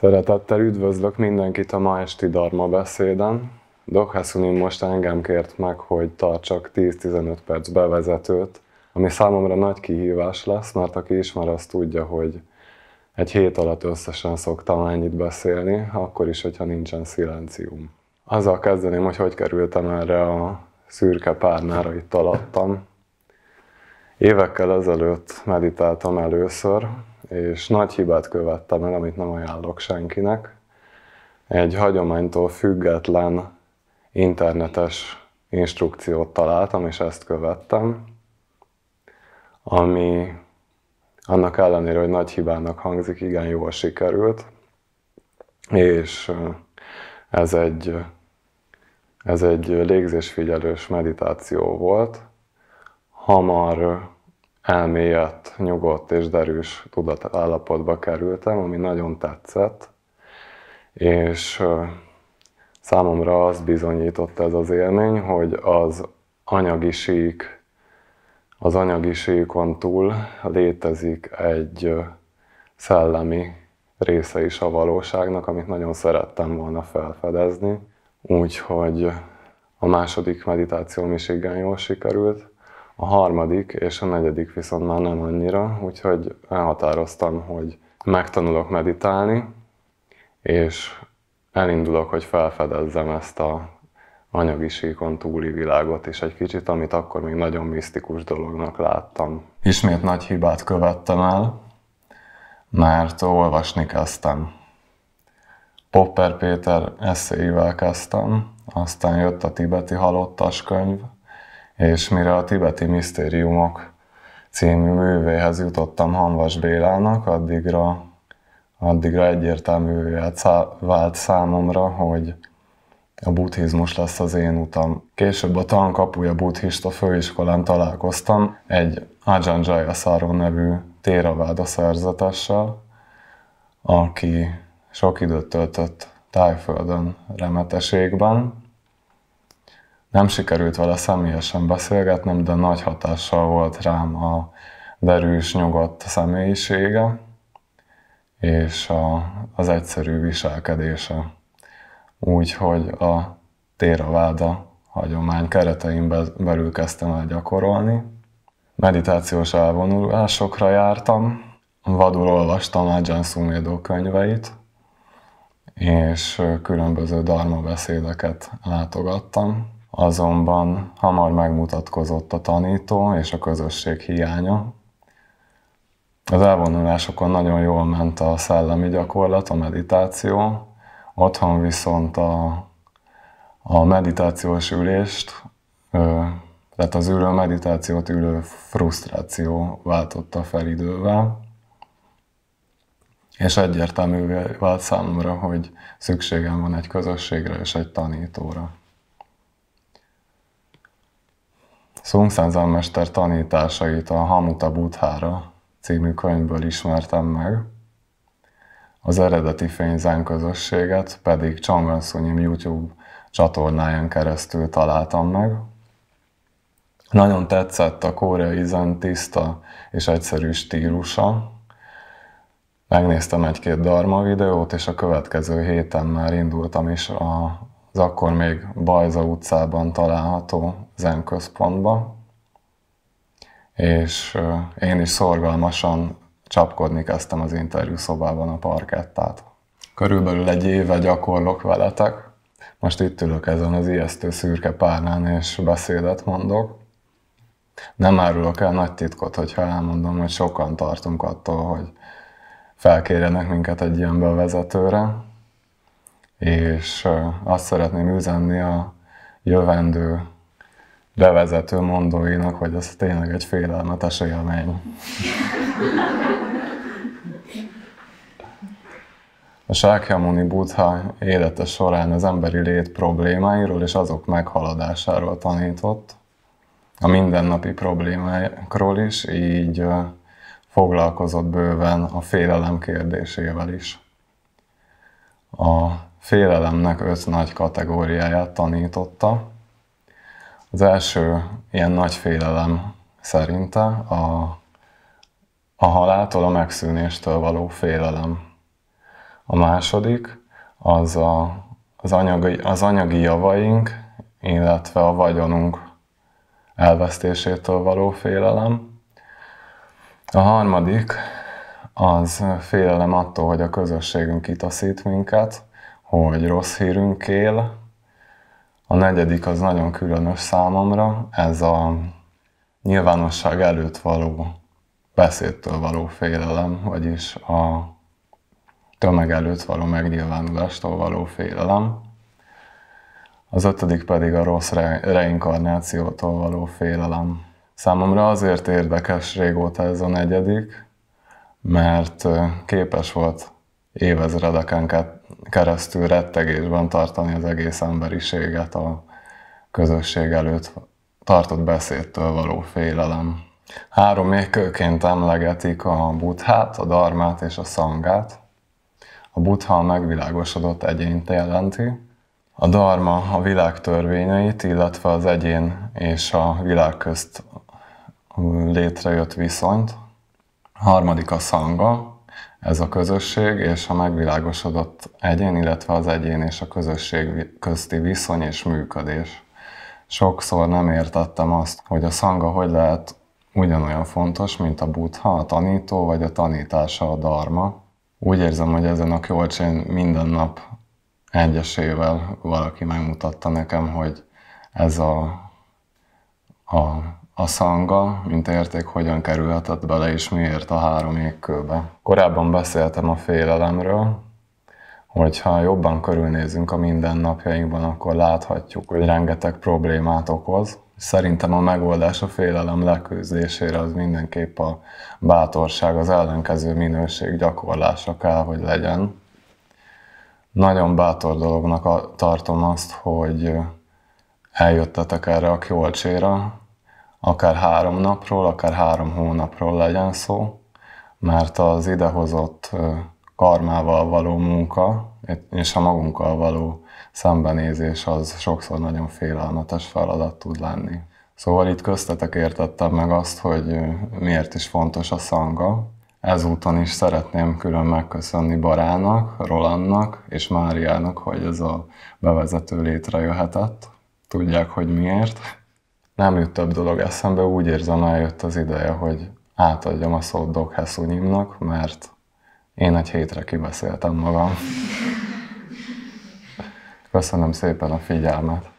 Szeretettel üdvözlök mindenkit a ma esti Dharma beszéden. Dokhászunim most engem kért meg, hogy tartsak 10-15 perc bevezetőt, ami számomra nagy kihívás lesz, mert aki ismer, az tudja, hogy egy hét alatt összesen szoktam ennyit beszélni, akkor is, hogyha nincsen szilencium. Azzal kezdeném, hogy hogy kerültem erre a szürke párnára itt alattam. Évekkel ezelőtt meditáltam először, és nagy hibát követtem el, amit nem ajánlok senkinek. Egy hagyománytól független internetes instrukciót találtam, és ezt követtem, ami annak ellenére, hogy nagy hibának hangzik, igen jól sikerült, és ez egy, ez egy légzésfigyelős meditáció volt. Hamar elmélyett, nyugodt és derűs tudatállapotba kerültem, ami nagyon tetszett, és számomra azt bizonyította ez az élmény, hogy az anyagi sík, az anyagi síkon túl létezik egy szellemi része is a valóságnak, amit nagyon szerettem volna felfedezni. Úgyhogy a második meditációm is igen jól sikerült, a harmadik és a negyedik viszont már nem annyira, úgyhogy elhatároztam, hogy megtanulok meditálni, és elindulok, hogy felfedezzem ezt a anyagi síkon túli világot is egy kicsit, amit akkor még nagyon misztikus dolognak láttam. Ismét nagy hibát követtem el, mert olvasni kezdtem. Popper Péter eszéivel kezdtem, aztán jött a tibeti halottas könyv, és mire a tibeti misztériumok című művéhez jutottam Hanvas Bélának, addigra, addigra egyértelművé vált számomra, hogy a buddhizmus lesz az én utam. Később a tankapuja buddhista főiskolán találkoztam egy Ajahn Jayasaro nevű téraváda szerzetessel, aki sok időt töltött tájföldön remeteségben, nem sikerült vele személyesen beszélgetnem, de nagy hatással volt rám a derűs, nyugodt személyisége és a, az egyszerű viselkedése. Úgyhogy a téraváda hagyomány keretein belül kezdtem el gyakorolni. Meditációs elvonulásokra jártam, vadul olvastam Ajahn Sumedho könyveit, és különböző dharma beszédeket látogattam azonban hamar megmutatkozott a tanító és a közösség hiánya. Az elvonulásokon nagyon jól ment a szellemi gyakorlat, a meditáció, otthon viszont a, a meditációs ülést, tehát az ülő meditációt ülő frusztráció váltotta fel idővel, és egyértelművé vált számomra, hogy szükségem van egy közösségre és egy tanítóra. Szungszenzan mester tanításait a Hamuta Buthára című könyvből ismertem meg, az eredeti fényzen közösséget pedig Szunyim YouTube csatornáján keresztül találtam meg. Nagyon tetszett a koreai zen tiszta és egyszerű stílusa. Megnéztem egy-két darma videót, és a következő héten már indultam is a az akkor még Bajza utcában található zenközpontba, és én is szorgalmasan csapkodni kezdtem az interjú szobában a parkettát. Körülbelül egy éve gyakorlok veletek, most itt ülök ezen az ijesztő szürke párnán, és beszédet mondok. Nem árulok el nagy titkot, hogyha elmondom, hogy sokan tartunk attól, hogy felkérjenek minket egy ilyen bevezetőre, és azt szeretném üzenni a jövendő bevezető mondóinak, hogy ez tényleg egy félelmetes élmény. A Sákyamuni Buddha élete során az emberi lét problémáiról és azok meghaladásáról tanított, a mindennapi problémákról is, így foglalkozott bőven a félelem kérdésével is. A félelemnek öt nagy kategóriáját tanította. Az első ilyen nagy félelem szerinte a, a haláltól, a megszűnéstől való félelem. A második az a, az, anyagi, az anyagi javaink, illetve a vagyonunk elvesztésétől való félelem. A harmadik az félelem attól, hogy a közösségünk kitaszít minket, hogy rossz hírünk él. A negyedik az nagyon különös számomra, ez a nyilvánosság előtt való beszédtől való félelem, vagyis a tömeg előtt való megnyilvánulástól való félelem. Az ötödik pedig a rossz re- reinkarnációtól való félelem. Számomra azért érdekes régóta ez a negyedik, mert képes volt évezredeken keresztül rettegésben tartani az egész emberiséget a közösség előtt tartott beszédtől való félelem. Három ékkőként emlegetik a buthát, a darmát és a szangát. A butha a megvilágosodott egyént jelenti, a dharma a világ törvényeit, illetve az egyén és a világ közt létrejött viszonyt. A harmadik a szanga, ez a közösség, és a megvilágosodott egyén, illetve az egyén és a közösség közti viszony és működés. Sokszor nem értettem azt, hogy a szanga hogy lehet ugyanolyan fontos, mint a buddha, a tanító vagy a tanítása a dharma. Úgy érzem, hogy ezen a kölcsén minden nap egyesével valaki megmutatta nekem, hogy ez a, a a szanga, mint érték hogyan kerülhetett bele, és miért a három égkőbe. Korábban beszéltem a félelemről, hogyha jobban körülnézünk a mindennapjainkban, akkor láthatjuk, hogy rengeteg problémát okoz. Szerintem a megoldás a félelem leküzdésére az mindenképp a bátorság, az ellenkező minőség gyakorlása kell, hogy legyen. Nagyon bátor dolognak tartom azt, hogy eh, eljöttetek erre a kiolcséra, akár három napról, akár három hónapról legyen szó, mert az idehozott karmával való munka és a magunkkal való szembenézés az sokszor nagyon félelmetes feladat tud lenni. Szóval itt köztetek értettem meg azt, hogy miért is fontos a szanga. Ezúton is szeretném külön megköszönni Barának, Rolandnak és Máriának, hogy ez a bevezető létrejöhetett. Tudják, hogy miért nem jut több dolog eszembe, úgy érzem eljött az ideje, hogy átadjam a szót Doc Hesunyimnak, mert én egy hétre kibeszéltem magam. Köszönöm szépen a figyelmet!